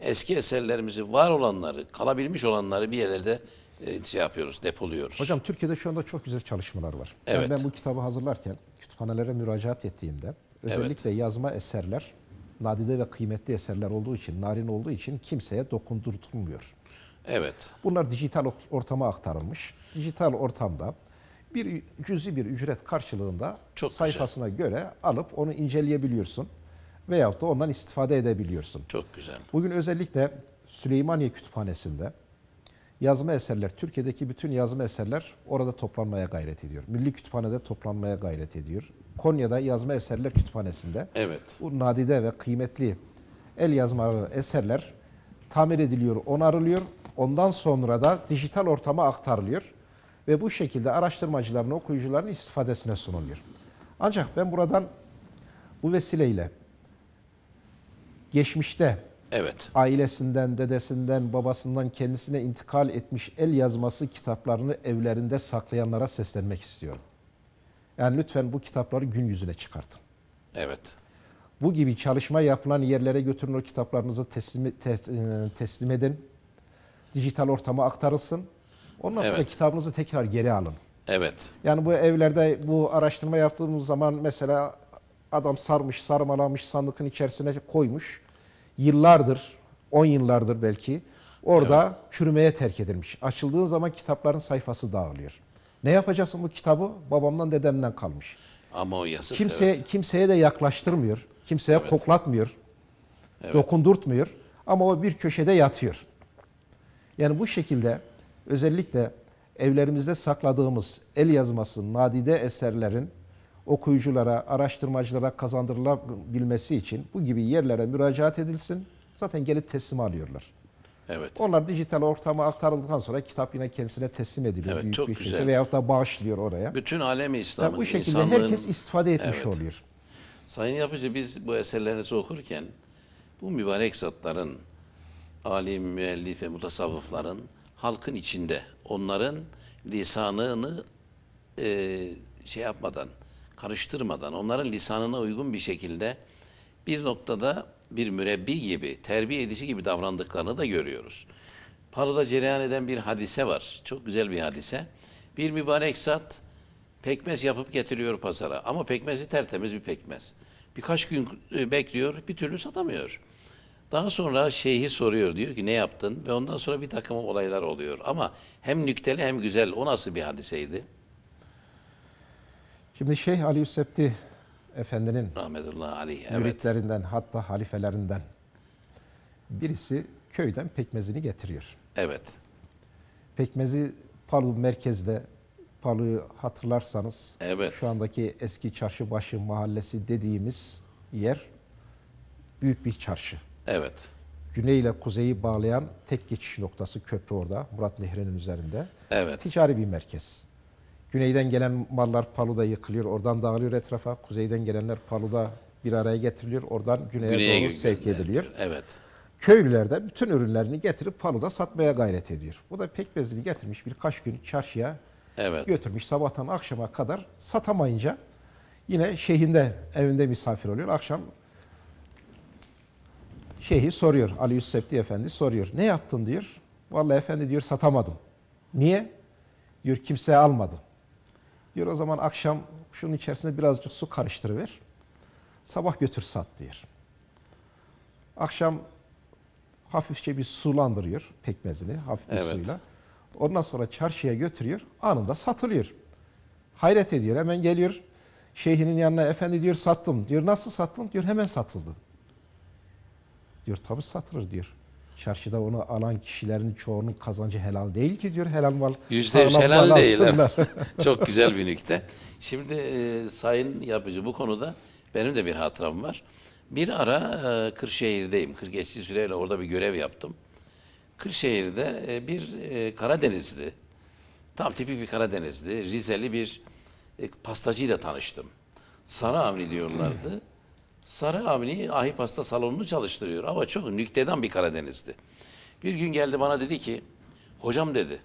eski eserlerimizi var olanları, kalabilmiş olanları bir yerlerde e, şey yapıyoruz, depoluyoruz. Hocam Türkiye'de şu anda çok güzel çalışmalar var. Evet. Yani ben bu kitabı hazırlarken kütüphanelere müracaat ettiğimde özellikle evet. yazma eserler nadide ve kıymetli eserler olduğu için, narin olduğu için kimseye dokundurtulmuyor. Evet. Bunlar dijital ortama aktarılmış. Dijital ortamda bir cüzi bir ücret karşılığında Çok sayfasına güzel. göre alıp onu inceleyebiliyorsun veyahut da ondan istifade edebiliyorsun. Çok güzel. Bugün özellikle Süleymaniye Kütüphanesi'nde yazma eserler, Türkiye'deki bütün yazma eserler orada toplanmaya gayret ediyor. Milli Kütüphane'de toplanmaya gayret ediyor. Konya'da yazma eserler kütüphanesinde. Evet. Bu nadide ve kıymetli el yazmaları eserler tamir ediliyor, onarılıyor. Ondan sonra da dijital ortama aktarılıyor ve bu şekilde araştırmacıların, okuyucuların istifadesine sunuluyor. Ancak ben buradan bu vesileyle geçmişte evet. ailesinden, dedesinden, babasından kendisine intikal etmiş el yazması kitaplarını evlerinde saklayanlara seslenmek istiyorum. Yani lütfen bu kitapları gün yüzüne çıkartın. Evet. Bu gibi çalışma yapılan yerlere götürün o kitaplarınızı teslim, e, teslim edin. Dijital ortama aktarılsın Ondan sonra evet. kitabınızı tekrar geri alın. Evet. Yani bu evlerde bu araştırma yaptığımız zaman mesela adam sarmış, sarmalamış, sandıkın içerisine koymuş. Yıllardır, 10 yıllardır belki orada evet. çürümeye terk edilmiş. Açıldığın zaman kitapların sayfası dağılıyor. Ne yapacaksın bu kitabı? Babamdan, dedemden kalmış. Ama o yazık. Kimse, evet. Kimseye de yaklaştırmıyor. Kimseye evet. koklatmıyor. Evet. Dokundurtmuyor. Ama o bir köşede yatıyor. Yani bu şekilde özellikle evlerimizde sakladığımız el yazması nadide eserlerin okuyuculara, araştırmacılara kazandırılabilmesi için bu gibi yerlere müracaat edilsin. Zaten gelip teslim alıyorlar. Evet. Onlar dijital ortama aktarıldıktan sonra kitap yine kendisine teslim ediliyor. Evet, büyük çok bir güzel. Şekilde veyahut da bağışlıyor oraya. Bütün alemi İslam'ın, yani Bu şekilde insanlığın... herkes istifade etmiş evet. oluyor. Sayın Yapıcı biz bu eserlerinizi okurken bu mübarek zatların, alim, müellif ve mutasavvıfların halkın içinde onların lisanını e, şey yapmadan, karıştırmadan, onların lisanına uygun bir şekilde bir noktada bir mürebbi gibi, terbiye edici gibi davrandıklarını da görüyoruz. Palu'da cereyan eden bir hadise var. Çok güzel bir hadise. Bir mübarek zat pekmez yapıp getiriyor pazara. Ama pekmezi tertemiz bir pekmez. Birkaç gün e, bekliyor, bir türlü satamıyor. Daha sonra şeyhi soruyor diyor ki ne yaptın ve ondan sonra bir takım olaylar oluyor. Ama hem nükteli hem güzel o nasıl bir hadiseydi? Şimdi Şeyh Ali Üssebti Efendi'nin rahmetullahi evet. hatta halifelerinden birisi köyden pekmezini getiriyor. Evet. Pekmezi Palu merkezde Palu'yu hatırlarsanız evet. şu andaki eski çarşıbaşı mahallesi dediğimiz yer büyük bir çarşı. Evet. Güney ile kuzeyi bağlayan tek geçiş noktası köprü orada. Murat Nehri'nin üzerinde. Evet. Ticari bir merkez. Güneyden gelen mallar Palu'da yıkılıyor. Oradan dağılıyor etrafa. Kuzeyden gelenler Palu'da bir araya getiriliyor. Oradan güneye, güneye doğru sevk ediliyor. Evet. Köylüler de bütün ürünlerini getirip Palu'da satmaya gayret ediyor. Bu da pekmezini getirmiş birkaç gün çarşıya evet. götürmüş. Sabahtan akşama kadar satamayınca yine şehinde evinde misafir oluyor. Akşam şeyhi soruyor. Ali Yusuf Efendi soruyor. Ne yaptın diyor. Vallahi efendi diyor satamadım. Niye? Diyor kimseye almadım. Diyor o zaman akşam şunun içerisine birazcık su karıştırıver. Sabah götür sat diyor. Akşam hafifçe bir sulandırıyor pekmezini hafif bir evet. suyla. Ondan sonra çarşıya götürüyor. Anında satılıyor. Hayret ediyor. Hemen geliyor. Şeyhinin yanına efendi diyor sattım. Diyor nasıl sattın? Diyor hemen satıldı. Diyor tabi satılır diyor. Çarşıda onu alan kişilerin çoğunun kazancı helal değil ki diyor. Helal mal. Yüzde yüz helal değil. Çok güzel bir nükte. Şimdi e, sayın yapıcı bu konuda benim de bir hatıram var. Bir ara e, Kırşehir'deyim. Kır süreyle orada bir görev yaptım. Kırşehir'de e, bir e, Karadenizli, tam tipik bir Karadenizli, Rizeli bir e, pastacıyla tanıştım. Sarı Avni diyorlardı. Sarı abini ahi pasta salonunu çalıştırıyor ama çok nükteden bir Karadenizli. Bir gün geldi bana dedi ki hocam dedi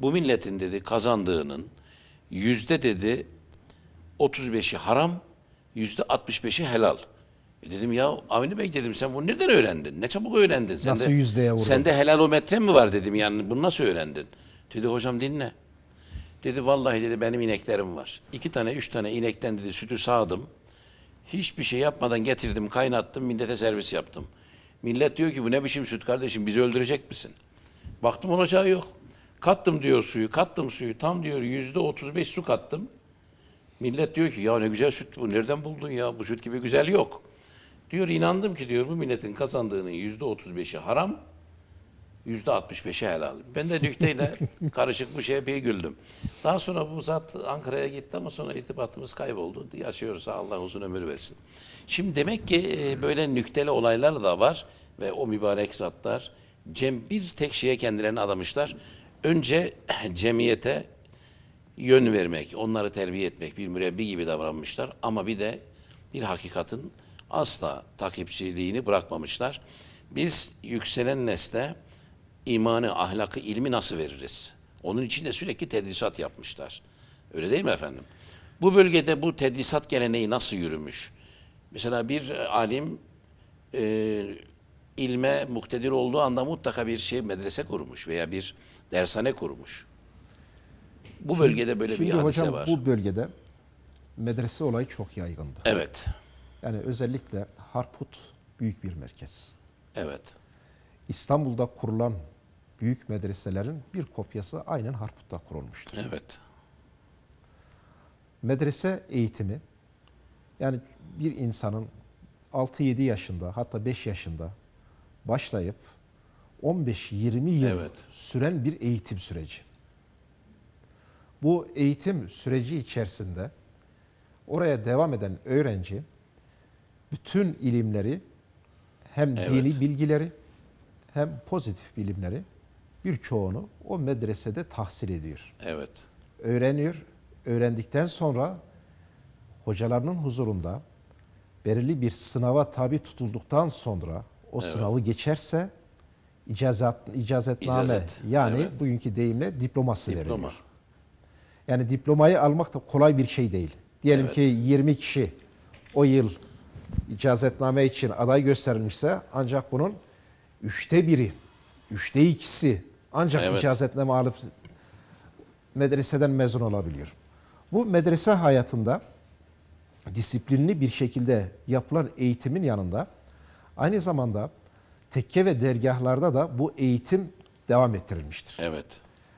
bu milletin dedi kazandığının yüzde dedi 35'i haram yüzde 65'i helal. E dedim ya Avni Bey dedim sen bunu nereden öğrendin? Ne çabuk öğrendin? Sen nasıl de, yüzdeye vurdun? Sende helalometre mi var dedim yani bunu nasıl öğrendin? Dedi hocam dinle. Dedi vallahi dedi benim ineklerim var. İki tane üç tane inekten dedi sütü sağdım. Hiçbir şey yapmadan getirdim, kaynattım, millete servis yaptım. Millet diyor ki bu ne biçim süt kardeşim bizi öldürecek misin? Baktım olacağı yok. Kattım diyor suyu, kattım suyu. Tam diyor yüzde otuz beş su kattım. Millet diyor ki ya ne güzel süt bu nereden buldun ya bu süt gibi güzel yok. Diyor inandım ki diyor bu milletin kazandığının yüzde otuz beşi haram. Yüzde 65'e helal. Ben de nükteyle karışık bu şeye bir güldüm. Daha sonra bu zat Ankara'ya gitti ama sonra irtibatımız kayboldu. Yaşıyorsa Allah uzun ömür versin. Şimdi demek ki e, böyle nükteli olaylar da var ve o mübarek zatlar cem bir tek şeye kendilerini adamışlar. Önce cemiyete yön vermek, onları terbiye etmek, bir mürebbi gibi davranmışlar ama bir de bir hakikatin asla takipçiliğini bırakmamışlar. Biz yükselen nesle imanı, ahlakı, ilmi nasıl veririz? Onun için de sürekli tedrisat yapmışlar. Öyle değil mi efendim? Bu bölgede bu tedrisat geleneği nasıl yürümüş? Mesela bir e, alim e, ilme muktedir olduğu anda mutlaka bir şey medrese kurmuş veya bir dershane kurmuş. Bu bölgede böyle Şimdi bir hadise hocam, var. Bu bölgede medrese olayı çok yaygındı. Evet. Yani özellikle Harput büyük bir merkez. Evet. İstanbul'da kurulan büyük medreselerin bir kopyası aynen Harput'ta kurulmuştur. Evet. Medrese eğitimi yani bir insanın 6-7 yaşında hatta 5 yaşında başlayıp 15-20 yıl evet. süren bir eğitim süreci. Bu eğitim süreci içerisinde oraya devam eden öğrenci bütün ilimleri hem evet. dini bilgileri hem pozitif bilimleri birçoğunu o medresede tahsil ediyor. Evet. Öğreniyor. Öğrendikten sonra hocalarının huzurunda belirli bir sınava tabi tutulduktan sonra o evet. sınavı geçerse icazat, icazetname İcazet. yani evet. bugünkü deyimle diploması Diploma. veriliyor. Yani diplomayı almak da kolay bir şey değil. Diyelim evet. ki 20 kişi o yıl icazetname için aday gösterilmişse ancak bunun üçte biri, üçte ikisi ancak evet. icazetle alıp medreseden mezun olabiliyor. Bu medrese hayatında disiplinli bir şekilde yapılan eğitimin yanında aynı zamanda tekke ve dergahlarda da bu eğitim devam ettirilmiştir. Evet.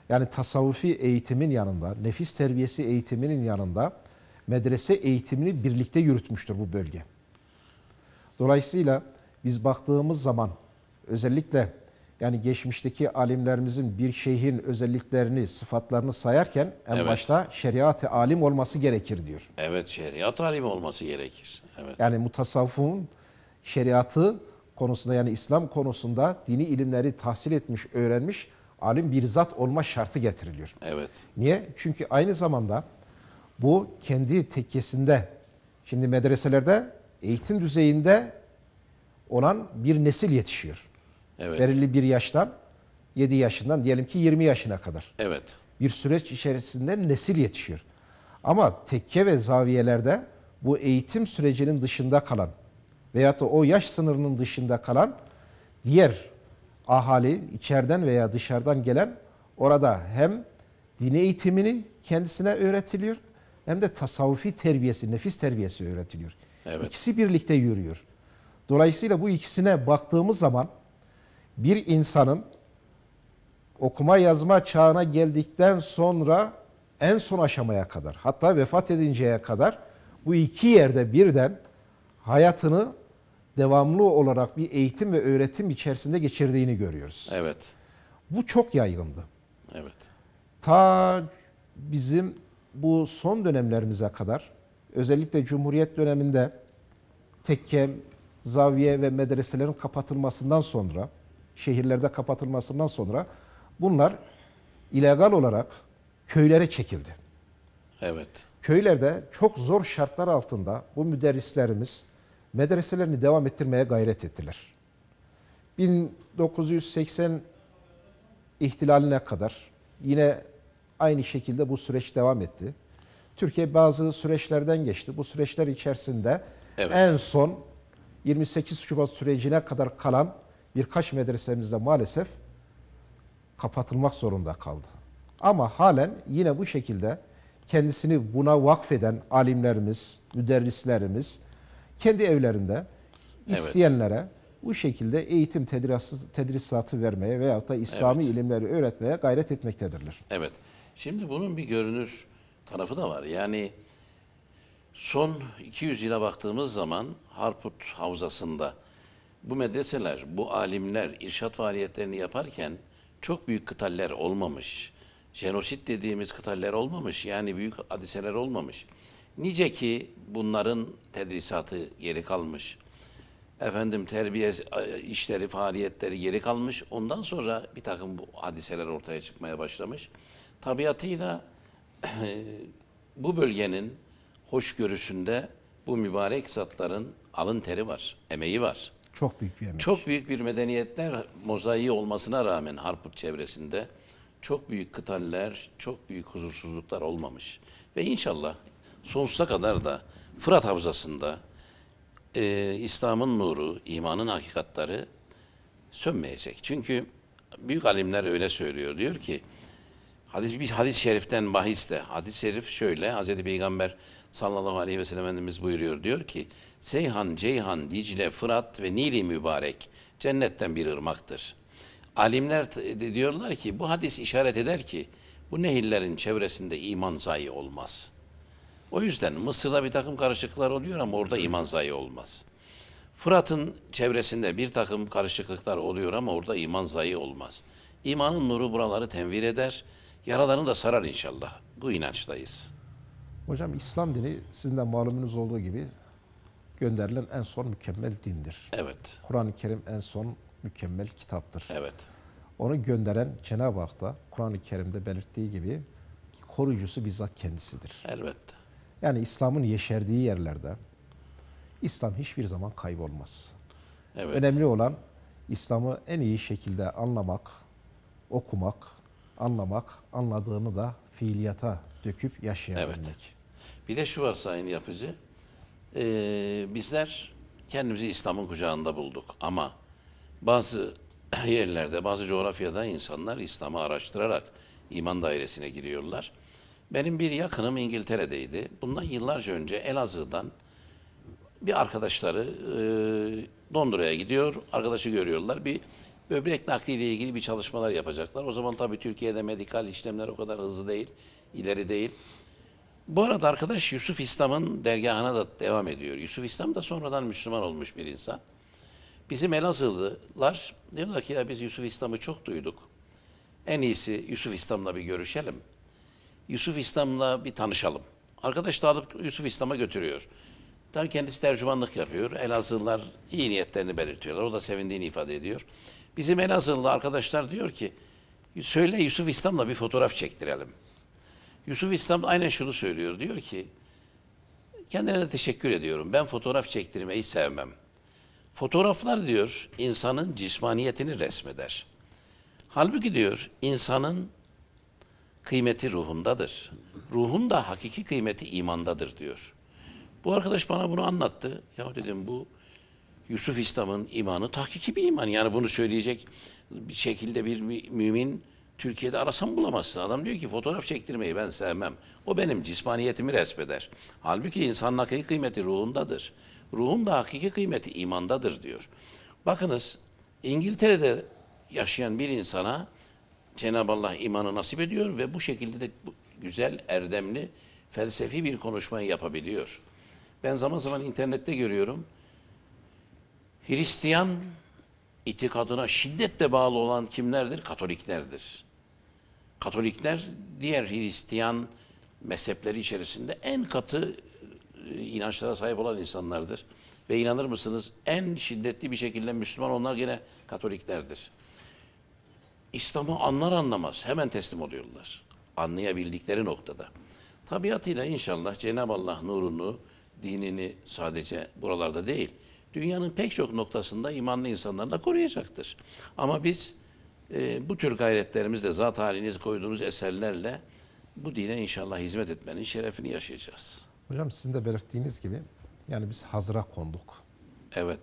Yani tasavvufi eğitimin yanında, nefis terbiyesi eğitiminin yanında medrese eğitimini birlikte yürütmüştür bu bölge. Dolayısıyla biz baktığımız zaman özellikle yani geçmişteki alimlerimizin bir şeyhin özelliklerini, sıfatlarını sayarken en evet. başta şeriat-ı alim olması gerekir diyor. Evet, şeriat alim olması gerekir. Evet. Yani mutasavvufun şeriatı konusunda yani İslam konusunda dini ilimleri tahsil etmiş, öğrenmiş alim bir zat olma şartı getiriliyor. Evet. Niye? Çünkü aynı zamanda bu kendi tekkesinde şimdi medreselerde eğitim düzeyinde olan bir nesil yetişiyor. Evet. Belirli bir yaştan 7 yaşından diyelim ki 20 yaşına kadar. Evet. Bir süreç içerisinde nesil yetişiyor. Ama tekke ve zaviyelerde bu eğitim sürecinin dışında kalan veyahut da o yaş sınırının dışında kalan diğer ahali içeriden veya dışarıdan gelen orada hem dini eğitimini kendisine öğretiliyor hem de tasavvufi terbiyesi, nefis terbiyesi öğretiliyor. Evet. İkisi birlikte yürüyor. Dolayısıyla bu ikisine baktığımız zaman bir insanın okuma yazma çağına geldikten sonra en son aşamaya kadar hatta vefat edinceye kadar bu iki yerde birden hayatını devamlı olarak bir eğitim ve öğretim içerisinde geçirdiğini görüyoruz. Evet. Bu çok yaygındı. Evet. Ta bizim bu son dönemlerimize kadar özellikle Cumhuriyet döneminde tekke, zaviye ve medreselerin kapatılmasından sonra şehirlerde kapatılmasından sonra bunlar illegal olarak köylere çekildi. Evet. Köylerde çok zor şartlar altında bu müderrislerimiz medreselerini devam ettirmeye gayret ettiler. 1980 ihtilaline kadar yine aynı şekilde bu süreç devam etti. Türkiye bazı süreçlerden geçti. Bu süreçler içerisinde evet. en son 28 Şubat sürecine kadar kalan birkaç medresemizde maalesef kapatılmak zorunda kaldı. Ama halen yine bu şekilde kendisini buna vakfeden alimlerimiz, müderrislerimiz kendi evlerinde evet. isteyenlere bu şekilde eğitim tedrisi, tedrisatı vermeye veya da İslami evet. ilimleri öğretmeye gayret etmektedirler. Evet. Şimdi bunun bir görünür tarafı da var. Yani son 200 yıla baktığımız zaman Harput Havzası'nda bu medreseler, bu alimler irşat faaliyetlerini yaparken çok büyük kıtaller olmamış. Jenosit dediğimiz kıtaller olmamış. Yani büyük hadiseler olmamış. Nice ki bunların tedrisatı geri kalmış. Efendim terbiye e, işleri, faaliyetleri geri kalmış. Ondan sonra bir takım bu hadiseler ortaya çıkmaya başlamış. Tabiatıyla bu bölgenin hoşgörüsünde bu mübarek zatların alın teri var, emeği var. Çok büyük bir emek. Çok büyük bir medeniyetler mozaiği olmasına rağmen Harput çevresinde çok büyük kıtaller, çok büyük huzursuzluklar olmamış. Ve inşallah sonsuza kadar da Fırat Havzası'nda e, İslam'ın nuru, imanın hakikatları sönmeyecek. Çünkü büyük alimler öyle söylüyor. Diyor ki Hadis bir hadis-i şeriften de. Hadis-i şerif şöyle. Hazreti Peygamber sallallahu aleyhi ve sellem Efendimiz buyuruyor. Diyor ki Seyhan, Ceyhan, Dicle, Fırat ve Nili mübarek cennetten bir ırmaktır. Alimler e, diyorlar ki bu hadis işaret eder ki bu nehirlerin çevresinde iman zayi olmaz. O yüzden Mısır'da bir takım karışıklıklar oluyor ama orada iman zayi olmaz. Fırat'ın çevresinde bir takım karışıklıklar oluyor ama orada iman zayi olmaz. İmanın nuru buraları tenvir eder Yaralarını da sarar inşallah. Bu inançtayız. Hocam İslam dini sizin de malumunuz olduğu gibi gönderilen en son mükemmel dindir. Evet. Kur'an-ı Kerim en son mükemmel kitaptır. Evet. Onu gönderen Cenab-ı Hak da Kur'an-ı Kerim'de belirttiği gibi koruyucusu bizzat kendisidir. Elbette. Yani İslam'ın yeşerdiği yerlerde İslam hiçbir zaman kaybolmaz. Evet. Önemli olan İslam'ı en iyi şekilde anlamak, okumak, anlamak, anladığını da fiiliyata döküp yaşayabilmek. Evet. Bir de şu var Sayın Yapıcı. Ee, bizler kendimizi İslam'ın kucağında bulduk ama bazı yerlerde, bazı coğrafyada insanlar İslam'ı araştırarak iman dairesine giriyorlar. Benim bir yakınım İngiltere'deydi. Bundan yıllarca önce Elazığ'dan bir arkadaşları e, Londra'ya gidiyor, arkadaşı görüyorlar. Bir böbrek nakliyle ilgili bir çalışmalar yapacaklar. O zaman tabii Türkiye'de medikal işlemler o kadar hızlı değil, ileri değil. Bu arada arkadaş Yusuf İslam'ın dergahına da devam ediyor. Yusuf İslam da sonradan Müslüman olmuş bir insan. Bizim Elazığlılar diyorlar ki ya biz Yusuf İslam'ı çok duyduk. En iyisi Yusuf İslam'la bir görüşelim. Yusuf İslam'la bir tanışalım. Arkadaş da alıp Yusuf İslam'a götürüyor. Tabii kendisi tercümanlık yapıyor. Elazığlılar iyi niyetlerini belirtiyorlar. O da sevindiğini ifade ediyor. Bizim Elazığlı arkadaşlar diyor ki söyle Yusuf İslam'la bir fotoğraf çektirelim. Yusuf İslam aynen şunu söylüyor. Diyor ki kendilerine teşekkür ediyorum. Ben fotoğraf çektirmeyi sevmem. Fotoğraflar diyor insanın cismaniyetini resmeder. Halbuki diyor insanın kıymeti ruhundadır. Ruhun da hakiki kıymeti imandadır diyor. Bu arkadaş bana bunu anlattı. Ya dedim bu Yusuf İslam'ın imanı tahkiki bir iman. Yani bunu söyleyecek bir şekilde bir mümin Türkiye'de arasan bulamazsın. Adam diyor ki fotoğraf çektirmeyi ben sevmem. O benim cismaniyetimi resmeder. Halbuki insanın hakiki kıymeti ruhundadır. Ruhun da hakiki kıymeti imandadır diyor. Bakınız İngiltere'de yaşayan bir insana Cenab-ı Allah imanı nasip ediyor ve bu şekilde de güzel, erdemli, felsefi bir konuşmayı yapabiliyor. Ben zaman zaman internette görüyorum Hristiyan itikadına şiddetle bağlı olan kimlerdir? Katoliklerdir. Katolikler diğer Hristiyan mezhepleri içerisinde en katı e, inançlara sahip olan insanlardır. Ve inanır mısınız en şiddetli bir şekilde Müslüman onlar yine Katoliklerdir. İslam'ı anlar anlamaz hemen teslim oluyorlar. Anlayabildikleri noktada. Tabiatıyla inşallah Cenab-ı Allah nurunu, dinini sadece buralarda değil, dünyanın pek çok noktasında imanlı insanları da koruyacaktır. Ama biz e, bu tür gayretlerimizle, zat haliniz koyduğunuz eserlerle bu dine inşallah hizmet etmenin şerefini yaşayacağız. Hocam sizin de belirttiğiniz gibi yani biz hazıra konduk. Evet.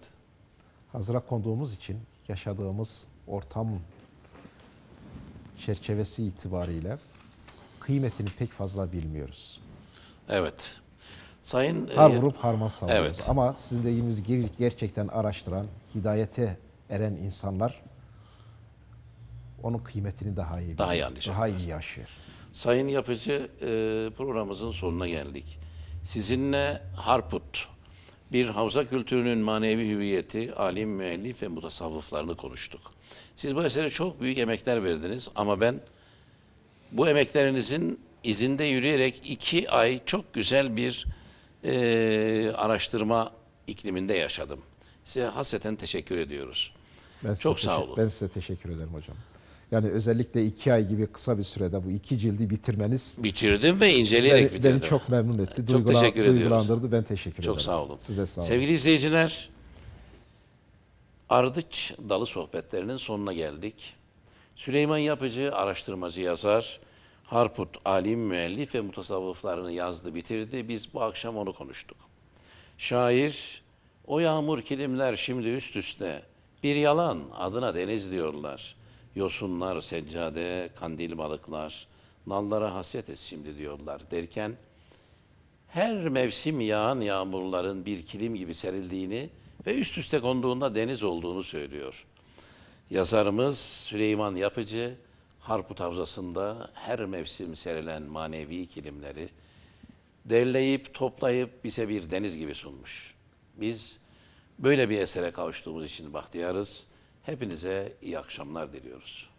Hazıra konduğumuz için yaşadığımız ortam çerçevesi itibariyle kıymetini pek fazla bilmiyoruz. Evet. Sayın e, Har vurup harma savunuyoruz. Evet. Ama sizin dediğimiz gerçekten araştıran, hidayete eren insanlar onun kıymetini daha iyi bilir, daha iyi, anlayacaklar. daha iyi yaşıyor. Sayın Yapıcı e, programımızın sonuna geldik. Sizinle Harput, bir havza kültürünün manevi hüviyeti, alim, müellif ve mutasavvıflarını konuştuk. Siz bu esere çok büyük emekler verdiniz ama ben bu emeklerinizin izinde yürüyerek iki ay çok güzel bir e, araştırma ikliminde yaşadım. Size hasreten teşekkür ediyoruz. Ben Çok sağ olun. Ben size teşekkür ederim hocam. Yani özellikle iki ay gibi kısa bir sürede bu iki cildi bitirmeniz... Bitirdim ve inceleyerek beni, bitirdim. Beni çok memnun etti. Çok Duygula, teşekkür duygulandırdı. ediyoruz. Ben teşekkür ederim. Çok sağ olun. Size sağ olun. Sevgili izleyiciler, Ardıç Dalı sohbetlerinin sonuna geldik. Süleyman Yapıcı araştırmacı yazar. Harput alim, müellif ve mutasavvıflarını yazdı, bitirdi. Biz bu akşam onu konuştuk. Şair, o yağmur kilimler şimdi üst üste. Bir yalan, adına deniz diyorlar. Yosunlar, seccade, kandil balıklar, nallara hasret et şimdi diyorlar derken, her mevsim yağan yağmurların bir kilim gibi serildiğini ve üst üste konduğunda deniz olduğunu söylüyor. Yazarımız Süleyman Yapıcı, Harput Havzası'nda her mevsim serilen manevi kilimleri derleyip toplayıp bize bir deniz gibi sunmuş. Biz böyle bir esere kavuştuğumuz için bahtiyarız. Hepinize iyi akşamlar diliyoruz.